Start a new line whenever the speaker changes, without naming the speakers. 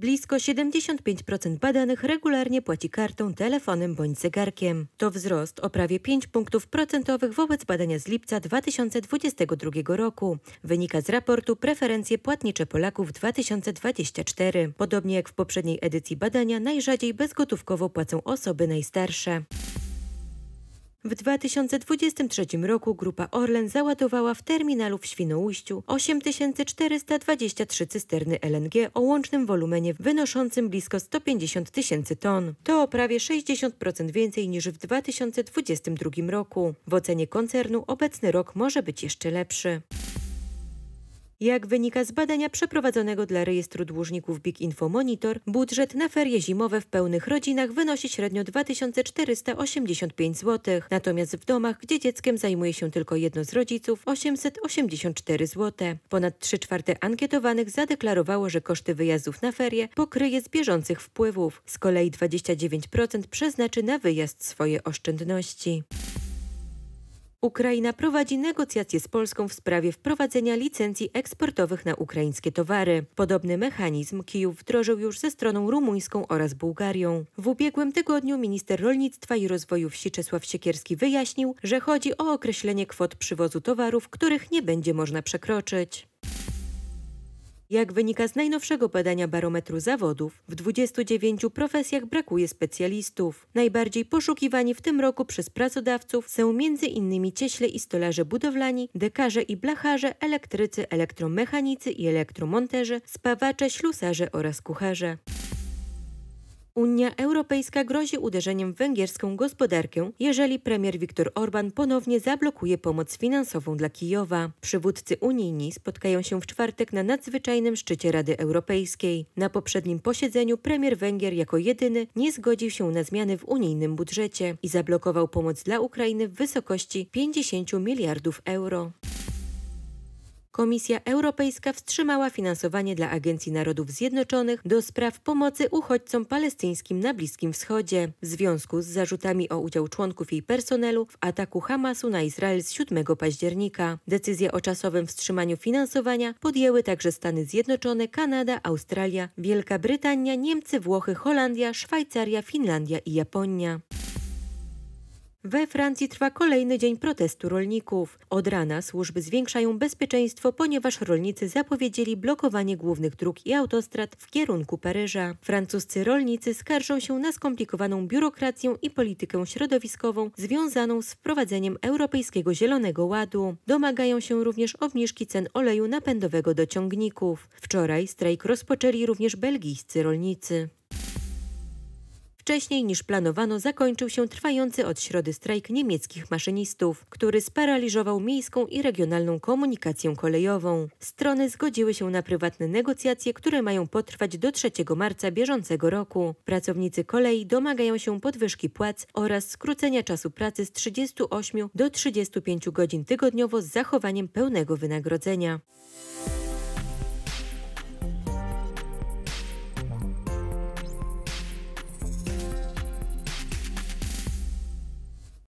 Blisko 75% badanych regularnie płaci kartą, telefonem bądź zegarkiem. To wzrost o prawie 5 punktów procentowych wobec badania z lipca 2022 roku. Wynika z raportu Preferencje płatnicze Polaków 2024. Podobnie jak w poprzedniej edycji badania, najrzadziej bezgotówkowo płacą osoby najstarsze. W 2023 roku Grupa Orlen załadowała w terminalu w Świnoujściu 8423 cysterny LNG o łącznym wolumenie wynoszącym blisko 150 tysięcy ton. To o prawie 60% więcej niż w 2022 roku. W ocenie koncernu obecny rok może być jeszcze lepszy. Jak wynika z badania przeprowadzonego dla rejestru dłużników Big Info Monitor, budżet na ferie zimowe w pełnych rodzinach wynosi średnio 2485 zł, natomiast w domach, gdzie dzieckiem zajmuje się tylko jedno z rodziców, 884 zł. Ponad 3 czwarte ankietowanych zadeklarowało, że koszty wyjazdów na ferie pokryje z bieżących wpływów. Z kolei 29% przeznaczy na wyjazd swoje oszczędności. Ukraina prowadzi negocjacje z Polską w sprawie wprowadzenia licencji eksportowych na ukraińskie towary. Podobny mechanizm Kijów wdrożył już ze stroną rumuńską oraz Bułgarią. W ubiegłym tygodniu minister rolnictwa i rozwoju wsi Czesław Siekierski wyjaśnił, że chodzi o określenie kwot przywozu towarów, których nie będzie można przekroczyć. Jak wynika z najnowszego badania barometru zawodów, w 29 profesjach brakuje specjalistów. Najbardziej poszukiwani w tym roku przez pracodawców są m.in. cieśle i stolarze budowlani, dekarze i blacharze, elektrycy, elektromechanicy i elektromonterzy, spawacze, ślusarze oraz kucharze. Unia Europejska grozi uderzeniem w węgierską gospodarkę, jeżeli premier Viktor Orban ponownie zablokuje pomoc finansową dla Kijowa. Przywódcy unijni spotkają się w czwartek na nadzwyczajnym szczycie Rady Europejskiej. Na poprzednim posiedzeniu premier Węgier jako jedyny nie zgodził się na zmiany w unijnym budżecie i zablokował pomoc dla Ukrainy w wysokości 50 miliardów euro. Komisja Europejska wstrzymała finansowanie dla Agencji Narodów Zjednoczonych do spraw pomocy uchodźcom palestyńskim na Bliskim Wschodzie w związku z zarzutami o udział członków jej personelu w ataku Hamasu na Izrael z 7 października. Decyzję o czasowym wstrzymaniu finansowania podjęły także Stany Zjednoczone, Kanada, Australia, Wielka Brytania, Niemcy, Włochy, Holandia, Szwajcaria, Finlandia i Japonia. We Francji trwa kolejny dzień protestu rolników. Od rana służby zwiększają bezpieczeństwo, ponieważ rolnicy zapowiedzieli blokowanie głównych dróg i autostrad w kierunku Paryża. Francuscy rolnicy skarżą się na skomplikowaną biurokrację i politykę środowiskową związaną z wprowadzeniem Europejskiego Zielonego Ładu. Domagają się również obniżki cen oleju napędowego do ciągników. Wczoraj strajk rozpoczęli również belgijscy rolnicy. Wcześniej niż planowano zakończył się trwający od środy strajk niemieckich maszynistów, który sparaliżował miejską i regionalną komunikację kolejową. Strony zgodziły się na prywatne negocjacje, które mają potrwać do 3 marca bieżącego roku. Pracownicy kolei domagają się podwyżki płac oraz skrócenia czasu pracy z 38 do 35 godzin tygodniowo z zachowaniem pełnego wynagrodzenia.